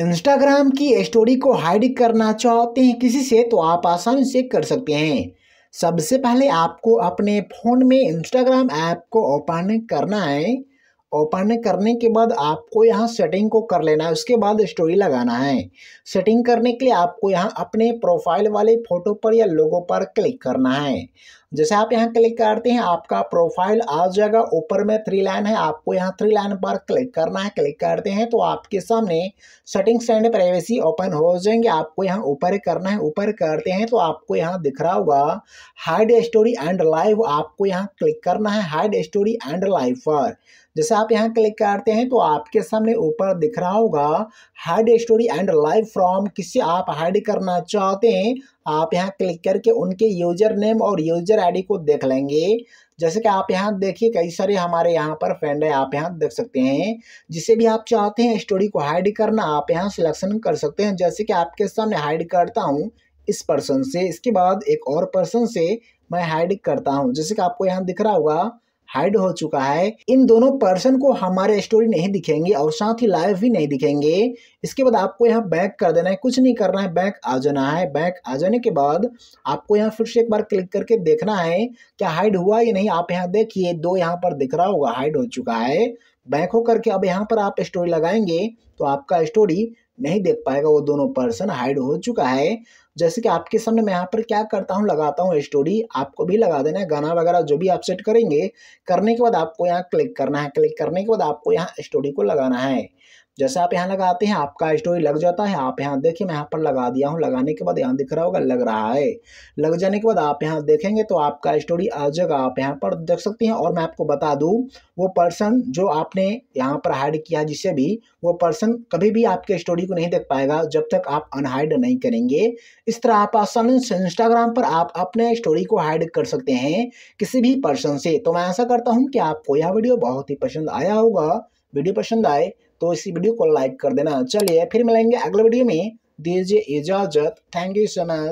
Instagram की story को hide करना चाहते हैं किसी से तो आप आसानी से कर सकते हैं सबसे पहले आपको अपने फ़ोन में इंस्टाग्राम ऐप को ओपन करना है ओपन करने के बाद आपको यहाँ सेटिंग को कर लेना है उसके बाद स्टोरी लगाना है सेटिंग करने के लिए आपको यहाँ अपने प्रोफाइल वाले फ़ोटो पर या लोगो पर क्लिक करना है जैसे आप यहाँ क्लिक करते हैं आपका प्रोफाइल आ जाएगा ऊपर में थ्री लाइन है आपको यहाँ थ्री लाइन पर क्लिक करना है क्लिक करते हैं तो आपके सामने सेटिंग्स एंड प्राइवेसी ओपन हो जाएंगे आपको यहाँ ऊपर करना है ऊपर करते हैं तो आपको यहाँ दिख रहा होगा हाइड स्टोरी एंड लाइव आपको यहाँ क्लिक करना है हाइड स्टोरी एंड लाइव पर जैसे आप यहाँ क्लिक करते हैं तो आपके सामने ऊपर दिख रहा होगा hide story and live from किससे आप हाइड करना चाहते हैं आप यहाँ क्लिक करके उनके यूजर नेम और यूजर आईडी को देख लेंगे जैसे कि आप यहाँ देखिए कई सारे हमारे यहाँ पर फ्रेंड है आप यहाँ देख सकते हैं जिसे भी आप चाहते हैं स्टोरी को हाइड करना आप यहाँ सिलेक्शन कर सकते हैं जैसे कि आपके सामने हाइड करता हूँ इस पर्सन से इसके बाद एक और पर्सन से मैं हाइड करता हूँ जैसे कि आपको यहाँ दिख रहा होगा हाइड हो चुका है इन दोनों पर्सन को हमारे स्टोरी नहीं दिखेंगे और साथ ही लाइव भी नहीं दिखेंगे इसके बाद आपको यहाँ बैक कर देना है कुछ नहीं करना है बैक आ जाना है बैक आ जाने के बाद आपको यहाँ फिर से एक बार क्लिक करके देखना है क्या हाइड हुआ या नहीं आप यहाँ देखिए दो यहाँ पर दिख रहा होगा हाइड हो चुका है बैक होकर के अब यहाँ पर आप स्टोरी लगाएंगे तो आपका स्टोरी नहीं देख पाएगा वो दोनों पर्सन हाइड हो चुका है जैसे कि आपके सामने मैं यहाँ पर क्या करता हूँ लगाता हूँ स्टोरी आपको भी लगा देना है गाना वगैरह जो भी आप सेट करेंगे करने के बाद आपको यहाँ क्लिक करना है क्लिक करने के बाद आपको यहाँ स्टोरी को लगाना है जैसे आप यहाँ लगाते हैं आपका स्टोरी लग जाता है आप यहाँ देखिए मैं यहाँ पर लगा दिया हूँ लगाने के बाद यहाँ दिख रहा होगा लग रहा है लग जाने के बाद आप यहाँ देखेंगे तो आपका स्टोरी आ जाएगा आप यहाँ पर देख सकते हैं और मैं आपको बता दूँ वो पर्सन जो आपने यहाँ पर हाइड किया जिसे भी वो पर्सन कभी भी आपके स्टोरी को नहीं देख पाएगा जब तक आप अनहाइड नहीं करेंगे इस तरह आप आसानी से इंस्टाग्राम पर आप अपने स्टोरी को हाइड कर सकते हैं किसी भी पर्सन से तो मैं ऐसा करता हूँ कि आपको यह वीडियो बहुत ही पसंद आया होगा वीडियो पसंद आए तो इसी वीडियो को लाइक कर देना चलिए फिर मिलेंगे अगले वीडियो में दीजिए इजाज़त थैंक यू सो मच